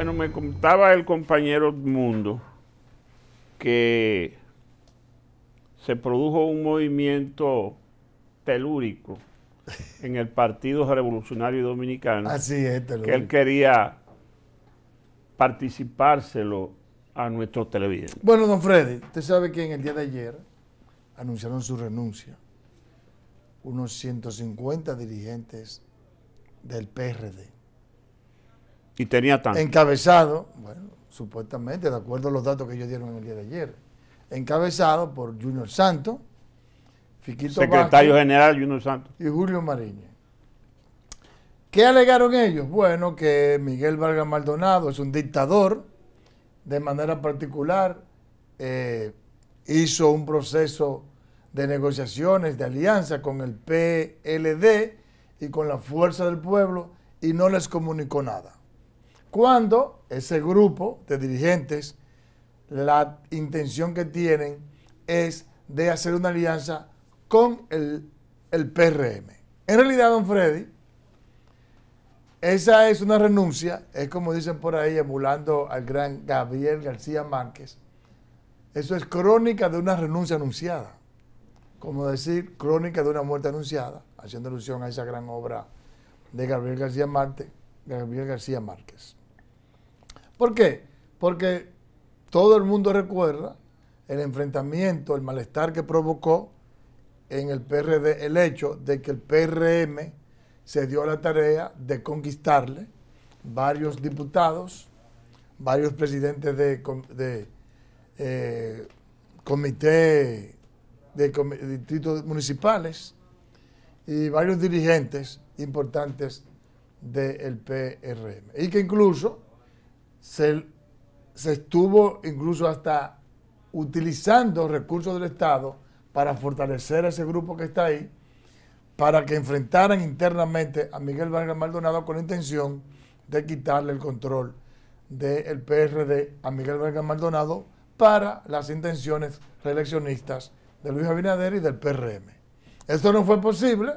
Bueno, me contaba el compañero Mundo que se produjo un movimiento telúrico en el Partido Revolucionario Dominicano. Así es, telúrico. Que él quería participárselo a nuestro televidente. Bueno, don Freddy, usted sabe que en el día de ayer anunciaron su renuncia unos 150 dirigentes del PRD. Y tenía tanto. Encabezado, bueno, supuestamente, de acuerdo a los datos que ellos dieron en el día de ayer, encabezado por Junior Santos, Fiquito Secretario General Junior Santos. Y Julio Mariño. ¿Qué alegaron ellos? Bueno, que Miguel Vargas Maldonado es un dictador, de manera particular, eh, hizo un proceso de negociaciones, de alianza con el PLD y con la Fuerza del Pueblo y no les comunicó nada cuando ese grupo de dirigentes, la intención que tienen es de hacer una alianza con el, el PRM. En realidad, don Freddy, esa es una renuncia, es como dicen por ahí, emulando al gran Gabriel García Márquez. Eso es crónica de una renuncia anunciada. Como decir, crónica de una muerte anunciada, haciendo alusión a esa gran obra de Gabriel García, Gabriel García Márquez. ¿Por qué? Porque todo el mundo recuerda el enfrentamiento, el malestar que provocó en el PRD el hecho de que el PRM se dio la tarea de conquistarle varios diputados, varios presidentes de, eh, comité de distritos municipales y varios dirigentes importantes del PRM. Y que incluso se, se estuvo incluso hasta utilizando recursos del Estado para fortalecer a ese grupo que está ahí, para que enfrentaran internamente a Miguel Vargas Maldonado con la intención de quitarle el control del PRD a Miguel Vargas Maldonado para las intenciones reeleccionistas de Luis Abinader y del PRM. Esto no fue posible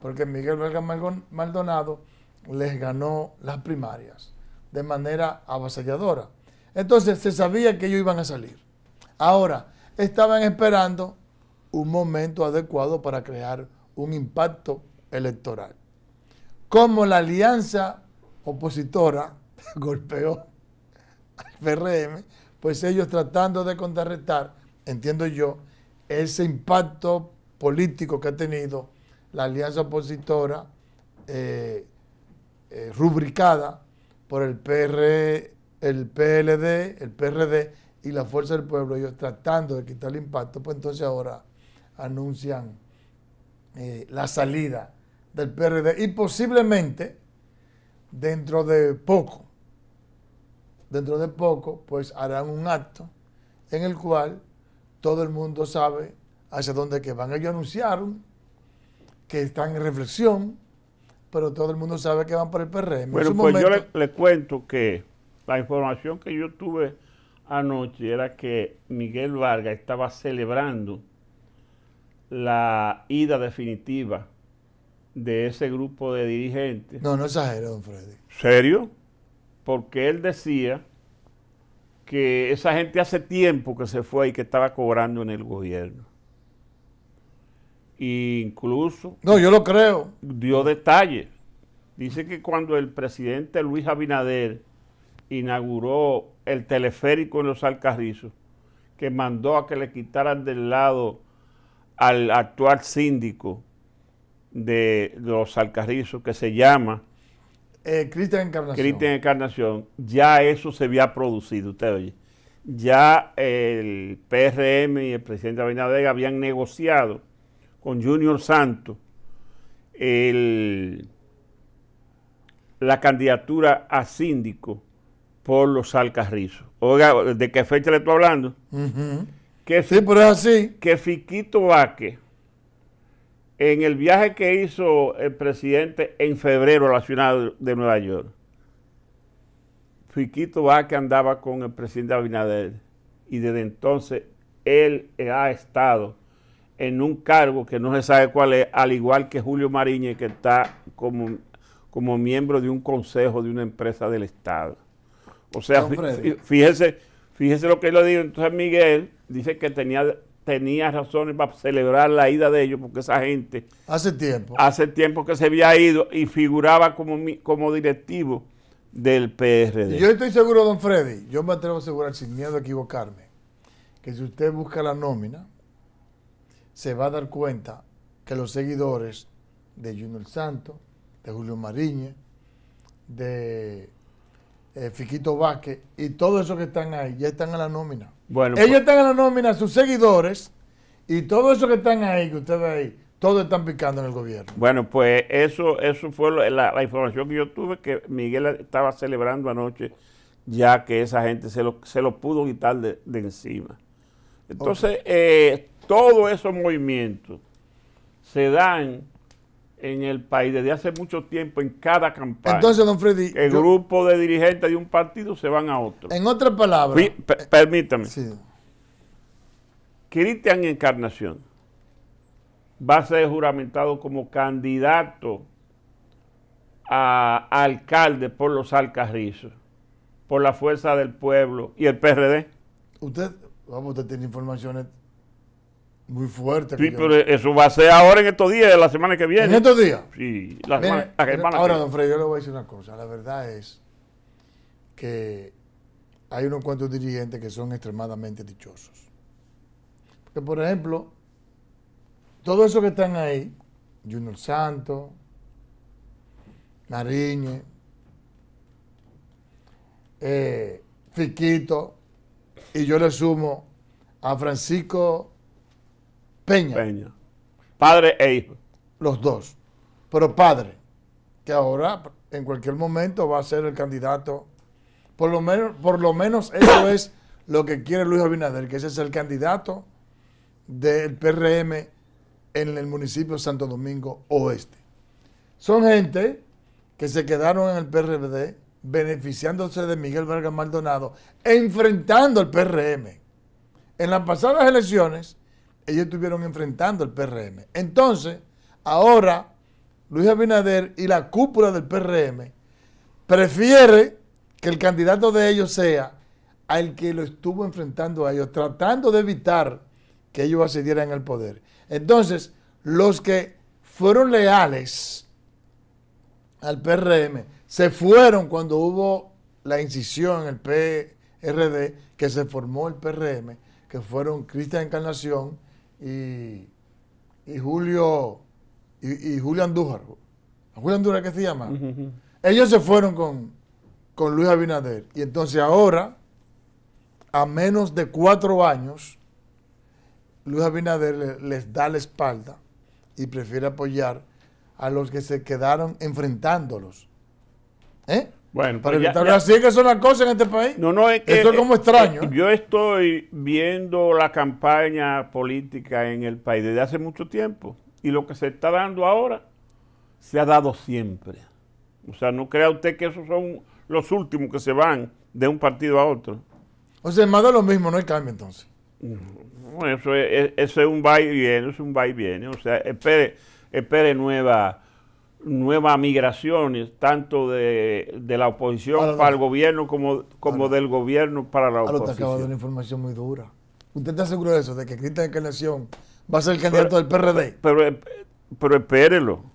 porque Miguel Vargas Maldonado les ganó las primarias de manera avasalladora. Entonces se sabía que ellos iban a salir. Ahora, estaban esperando un momento adecuado para crear un impacto electoral. Como la alianza opositora golpeó al PRM, pues ellos tratando de contrarrestar, entiendo yo, ese impacto político que ha tenido la alianza opositora eh, eh, rubricada por el, PR, el PLD, el PRD y la Fuerza del Pueblo, ellos tratando de quitar el impacto, pues entonces ahora anuncian eh, la salida del PRD y posiblemente dentro de poco, dentro de poco, pues harán un acto en el cual todo el mundo sabe hacia dónde que van. Ellos anunciaron que están en reflexión, pero todo el mundo sabe que van por el PRM. Bueno, pues yo le, cuento que la información que yo tuve anoche era que Miguel Vargas estaba celebrando la ida definitiva de ese grupo de dirigentes. No, no exagero, don Freddy. ¿Serio? Porque él decía que esa gente hace tiempo que se fue y que estaba cobrando en el gobierno. Incluso. No, yo lo creo. Dio detalles. Dice que cuando el presidente Luis Abinader inauguró el teleférico en los Alcarrizos, que mandó a que le quitaran del lado al actual síndico de, los Alcarrizos, que se llama eh, Cristian Encarnación. Cristian Encarnación, ya eso se había producido, usted oye. Ya el PRM y el presidente Abinader habían negociado con Junior Santos la candidatura a síndico por los Alcarrizos. Oiga, ¿de qué fecha le estoy hablando? que, sí, pero es así. Que Fiquito Vaque en el viaje que hizo el presidente en febrero a la ciudad de Nueva York, Fiquito Vaque andaba con el presidente Abinader y desde entonces él ha estado en un cargo que no se sabe cuál es, al igual que Julio Mariñez, que está como, como miembro de un consejo de una empresa del Estado. O sea, fíjese, fíjese lo que le digo. Entonces Miguel dice que tenía, tenía razones para celebrar la ida de ellos, porque esa gente... Hace tiempo. Hace tiempo que se había ido y figuraba como, como directivo del PRD. yo estoy seguro, don Freddy, yo me atrevo a asegurar sin miedo a equivocarme, que si usted busca la nómina se va a dar cuenta que los seguidores de Junior Santo, de Julio Mariñez, de eh, Fiquito Vázquez y todos esos que están ahí, ya están en la nómina. Bueno, Ellos pues- están en la nómina, sus seguidores, y todos esos que están ahí, que ustedes ahí, todos están picando en el gobierno. Bueno, pues eso, eso fue la, información que yo tuve, que Miguel estaba celebrando anoche, ya que esa gente se lo, se lo pudo quitar de, encima. Entonces, eh, todos esos movimientos se dan en el país desde hace mucho tiempo en cada campaña. Entonces, don Freddy. El grupo de dirigentes de un partido se van a otro. En otras palabras. Eh, permítame. Sí. Cristian Encarnación va a ser juramentado como candidato a, alcalde por los Alcarrizos, por la Fuerza del Pueblo y el PRD. Usted, vamos, usted tiene informaciones muy fuerte. Sí, pero eso va a ser ahora en estos días, la semana que viene. ¿En estos días? Sí, la, Ahora, don Freddy, yo le voy a decir una cosa. La verdad es que hay unos cuantos dirigentes que son extremadamente dichosos. Porque, por ejemplo, todos esos que están ahí, Junior Santos, Nariñez, eh, Fiquito, y yo le sumo a Francisco Peña. Padre e hijo. Los dos. Pero padre, que ahora en cualquier momento va a ser el candidato. Por lo menos, por lo menos eso es lo que quiere Luis Abinader, que ese es el candidato del PRM en el municipio de Santo Domingo Oeste. Son gente que se quedaron en el PRD beneficiándose de Miguel Vargas Maldonado, enfrentando al PRM. En las pasadas elecciones, ellos estuvieron enfrentando al PRM. Entonces, ahora Luis Abinader y la cúpula del PRM prefiere que el candidato de ellos sea al que lo estuvo enfrentando a ellos, tratando de evitar que ellos accedieran al poder. Entonces, los que fueron leales al PRM se fueron cuando hubo la incisión en el PRD, que se formó el PRM, que fueron Cristian Encarnación, y, Julio y, y, Julio Andújar. qué se llama. Ellos se fueron con, Luis Abinader. Y entonces ahora, a menos de cuatro años, Luis Abinader les, les da la espalda y prefiere apoyar a los que se quedaron enfrentándolos. ¿Eh? Bueno, para pues evitar así que son las cosas en este país. No, no, es que, como eh, extraño. Eh, yo estoy viendo la campaña política en el país desde hace mucho tiempo y lo que se está dando ahora se ha dado siempre. O sea, no crea usted que esos son los últimos que se van de un partido a otro. O sea, más de lo mismo, no hay cambio entonces. eso es, un va y viene, es un va y viene. O sea, espere, espere nueva nuevas migraciones, tanto de, de la oposición para, el gobierno como, como ah, del gobierno para la ah, oposición. Te de una información muy dura. ¿Usted está seguro de eso, de que Cristian Encarnación va a ser el candidato del PRD? Pero, pero espérelo.